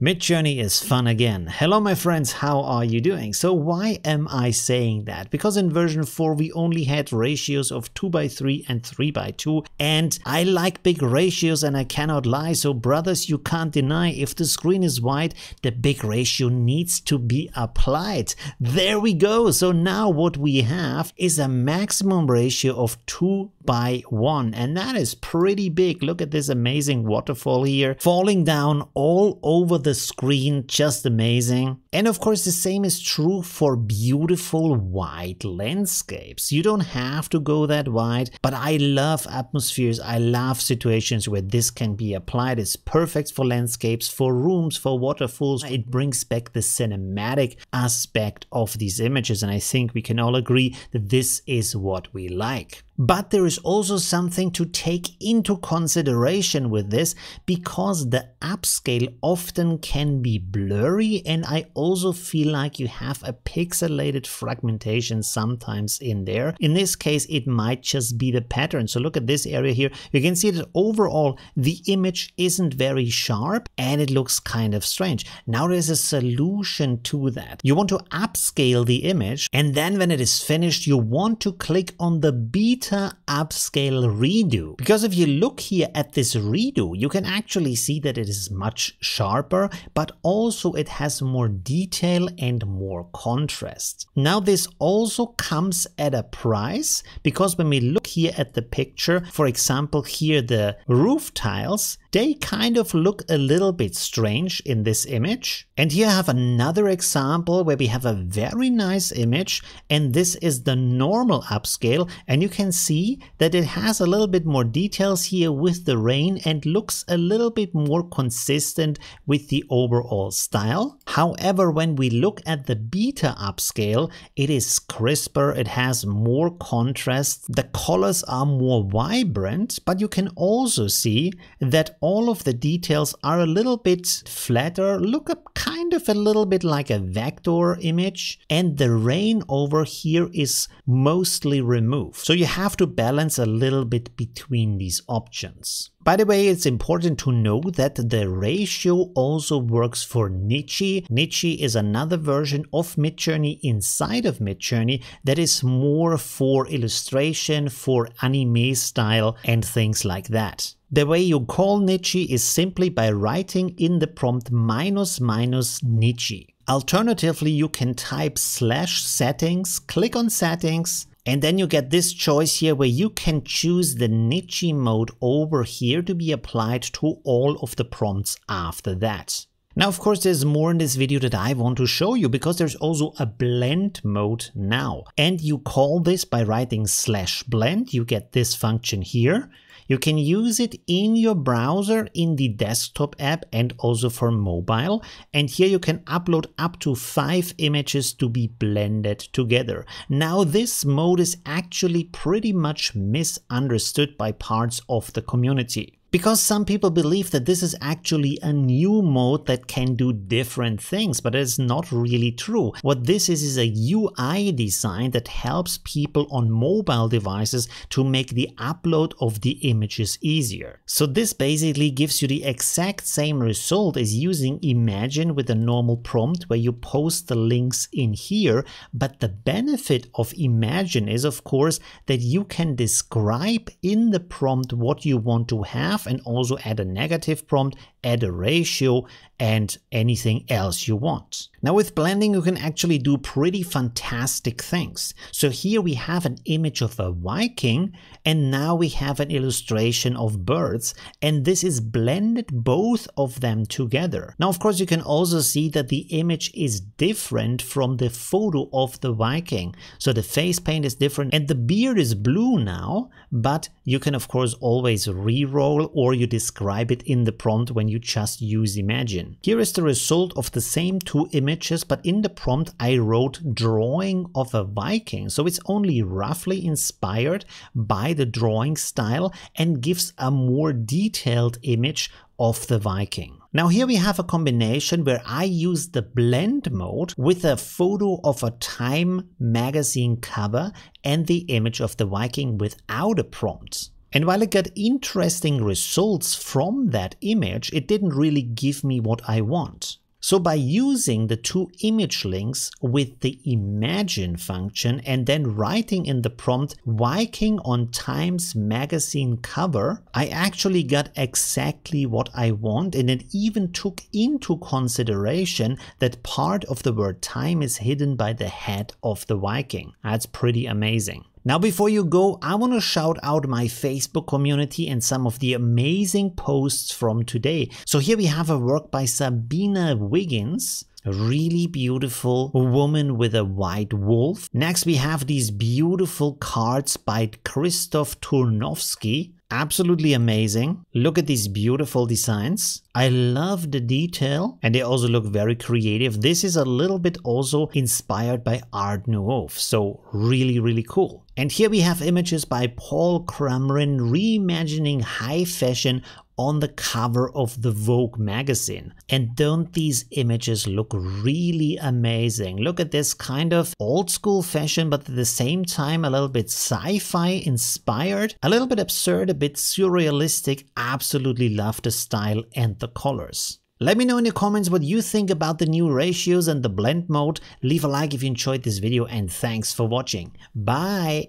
Midjourney is fun again. Hello my friends, how are you doing? So why am I saying that? Because in version 4 we only had ratios of 2 by 3 and 3 by 2 and I like big ratios and I cannot lie, so brothers you can't deny if the screen is wide, the big ratio needs to be applied. There we go! So now what we have is a maximum ratio of 2 by 1 and that is pretty big. Look at this amazing waterfall here falling down all over the the screen just amazing. And of course the same is true for beautiful wide landscapes. You don't have to go that wide, but I love atmospheres, I love situations where this can be applied. It's perfect for landscapes, for rooms, for waterfalls. It brings back the cinematic aspect of these images and I think we can all agree that this is what we like. But there is also something to take into consideration with this because the upscale often can be blurry and I also feel like you have a pixelated fragmentation sometimes in there. In this case it might just be the pattern. So look at this area here. You can see that overall the image isn't very sharp and it looks kind of strange. Now there's a solution to that. You want to upscale the image and then when it is finished you want to click on the beat meta upscale redo. Because if you look here at this redo, you can actually see that it is much sharper, but also it has more detail and more contrast. Now this also comes at a price, because when we look here at the picture, for example, here the roof tiles, they kind of look a little bit strange in this image. And here I have another example where we have a very nice image and this is the normal upscale and you can see that it has a little bit more details here with the rain and looks a little bit more consistent with the overall style. However, when we look at the beta upscale, it is crisper, it has more contrast, the colors are more vibrant, but you can also see that all of the details are a little bit flatter, look up kind of a little bit like a vector image, and the rain over here is mostly removed. So you have to balance a little bit between these options. By the way, it's important to know that the ratio also works for Nietzsche. Nietzsche is another version of Midjourney inside of Midjourney that is more for illustration, for anime style, and things like that. The way you call Nietzsche is simply by writing in the prompt minus minus Nietzsche. Alternatively, you can type slash settings, click on settings, and then you get this choice here where you can choose the Nietzsche mode over here to be applied to all of the prompts after that. Now, of course, there's more in this video that I want to show you because there's also a blend mode now. And you call this by writing slash blend. You get this function here. You can use it in your browser, in the desktop app and also for mobile. And here you can upload up to five images to be blended together. Now this mode is actually pretty much misunderstood by parts of the community. Because some people believe that this is actually a new mode that can do different things, but it's not really true. What this is is a UI design that helps people on mobile devices to make the upload of the images easier. So this basically gives you the exact same result as using Imagine with a normal prompt where you post the links in here, but the benefit of Imagine is of course that you can describe in the prompt what you want to have enough and also add a negative prompt add a ratio and anything else you want. Now with blending you can actually do pretty fantastic things. So here we have an image of a Viking and now we have an illustration of birds and this is blended both of them together. Now of course you can also see that the image is different from the photo of the Viking. So the face paint is different and the beard is blue now but you can of course always re-roll or you describe it in the prompt when you just use Imagine. Here is the result of the same two images, but in the prompt I wrote drawing of a Viking. So it's only roughly inspired by the drawing style and gives a more detailed image of the Viking. Now here we have a combination where I use the blend mode with a photo of a Time magazine cover and the image of the Viking without a prompt. And while I got interesting results from that image, it didn't really give me what I want. So by using the two image links with the imagine function and then writing in the prompt Viking on Times magazine cover, I actually got exactly what I want and it even took into consideration that part of the word time is hidden by the head of the Viking. That's pretty amazing. Now before you go, I want to shout out my Facebook community and some of the amazing posts from today. So here we have a work by Sabina Wiggins a really beautiful woman with a white wolf. Next, we have these beautiful cards by Christoph Turnowski absolutely amazing. Look at these beautiful designs. I love the detail and they also look very creative. This is a little bit also inspired by Art Nouveau, so really, really cool. And here we have images by Paul Kremrin reimagining high fashion on the cover of the Vogue magazine. And don't these images look really amazing? Look at this kind of old school fashion, but at the same time, a little bit sci-fi inspired, a little bit absurd, a bit surrealistic. Absolutely love the style and the colors. Let me know in the comments what you think about the new ratios and the blend mode. Leave a like if you enjoyed this video and thanks for watching. Bye!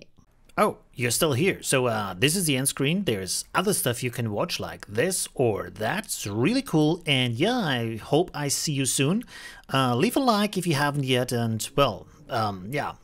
Oh, you're still here. So uh, this is the end screen. There's other stuff you can watch like this or that's really cool. And yeah, I hope I see you soon. Uh, leave a like if you haven't yet. And well, um, yeah,